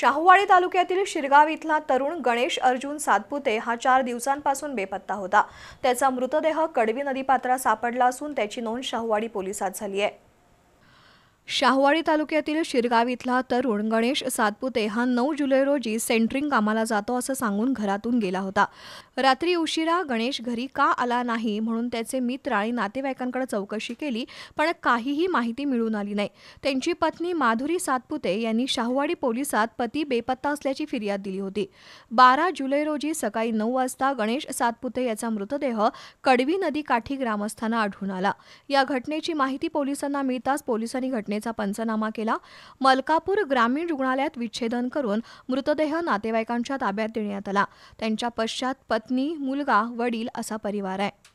शाहूवाडी तालुक्यातील शिरगाव इथला तरुण गणेश अर्जुन सातपुते हा चार दिवसांपासून बेपत्ता होता त्याचा मृतदेह कडवी नदीपात्रात सापडला असून त्याची नोंद शाहूवाडी पोलिसात झाली आहे शाहवाडी तालुक्यातील शिरगाव इथला तरुण गणेश सातपुते हा नऊ जुलै रोजी सेंटरिंग कामाला जातो असं सांगून घरातून गेला होता रात्री उशिरा गणेश घरी का आला नाही म्हणून त्याचे मित्र आणि नातेवाईकांकडे चौकशी केली पण काहीही माहिती मिळून आली नाही त्यांची पत्नी माधुरी सातपुते यांनी शाहवाडी पोलिसात पती बेपत्ता असल्याची फिर्याद दिली होती बारा जुलै रोजी सकाळी नऊ वाजता गणेश सातपुते याचा मृतदेह कडवी नदी काठी ग्रामस्थांना आढळून आला या घटनेची माहिती पोलिसांना मिळताच पोलिसांनी घटने घटनेचा पंचनामा केला मलकापूर ग्रामीण रुग्णालयात विच्छेदन करून मृतदेह नातेवाईकांच्या ताब्यात देण्यात आला त्यांच्या पश्चात पत्नी मुलगा वडील असा परिवार आहे